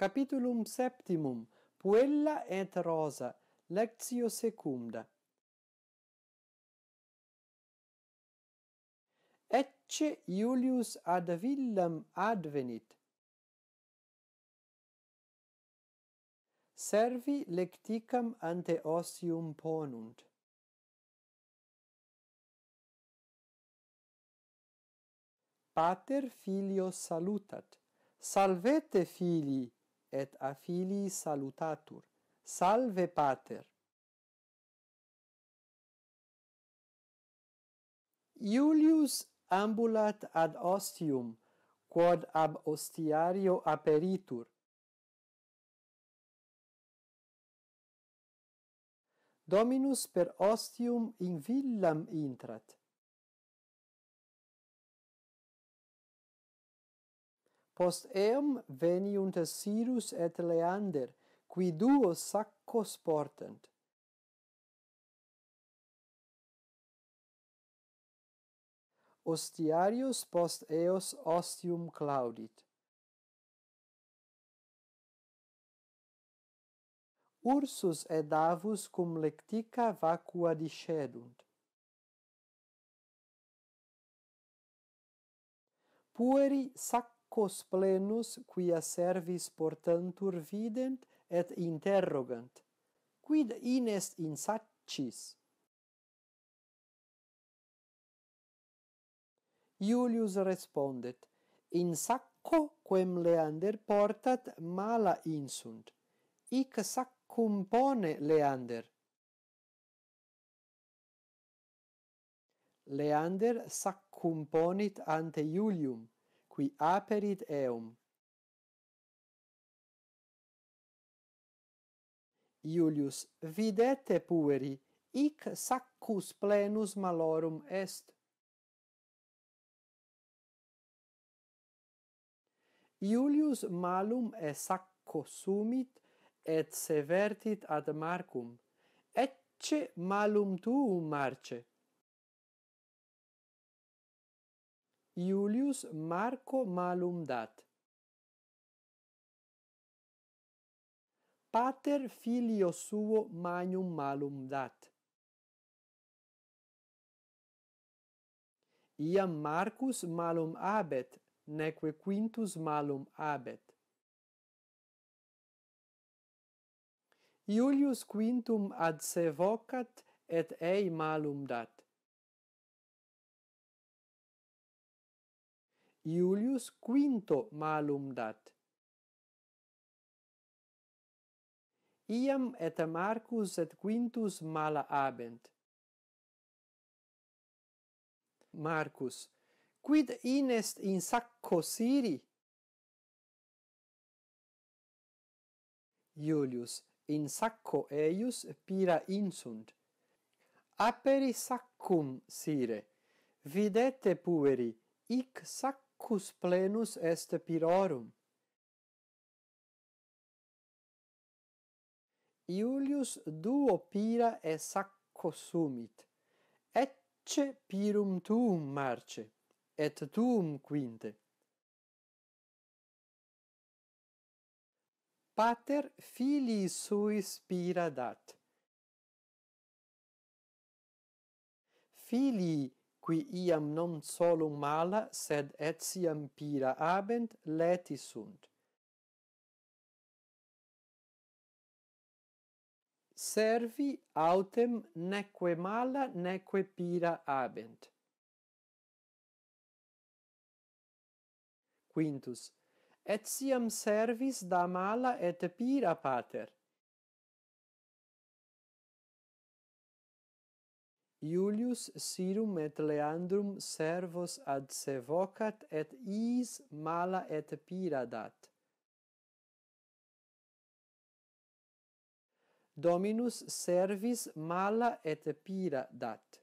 Capitulum septimum Puella et Rosa Lectio secunda Ecce Iulius ad villam advenit Servi lecticam ante osium ponunt Pater filio salutat Salvete filii et a filii salutatur. Salve pater! Iulius ambulat ad ostium, quod ab ostiario aperitur. Dominus per ostium in villam intrat. post eum veniunt Sirus et Leander, qui duo saccos portent. Ostiarius post eos ostium claudit. Ursus et avus cum lectica vacua discedunt. Pueri sac cos plenus qui a servis portantur vident et interrogant quid inest in sacchis Iulius respondet in sacco quem Leander portat mala insunt hic saccum pone Leander Leander saccum ponit ante Iulium qui aperit eum. Iulius, videte pueri, ic saccus plenus malorum est. Iulius malum e sacco sumit, et se vertit ad marcum, ecce malum tuum marce. Iulius Marco malum dat. Pater filio suo magnum malum dat. Iam Marcus malum abet, neque quintus malum abet. Iulius quintum ad se vocat et ei malum dat. Iulius quinto malum dat. Iam et Marcus et Quintus mala abent. Marcus, quid in est in sacco siri? Iulius, in sacco eius pira insunt. Aperi saccum sire, videte pueri, ic sacco cus plenus est epirorum. Iulius duo pira e sacco sumit, ecce pirum tuum marce, et tuum quinte. Pater filii suis pira dat. Filii qui iam non solum mala sed etiam pira habent leti sunt servi autem neque mala neque pira habent quintus etiam servis da mala et pira pater Iulius sirum et Leandrum servos ad se vocat et is mala et pira dat. Dominus servis mala et pira dat.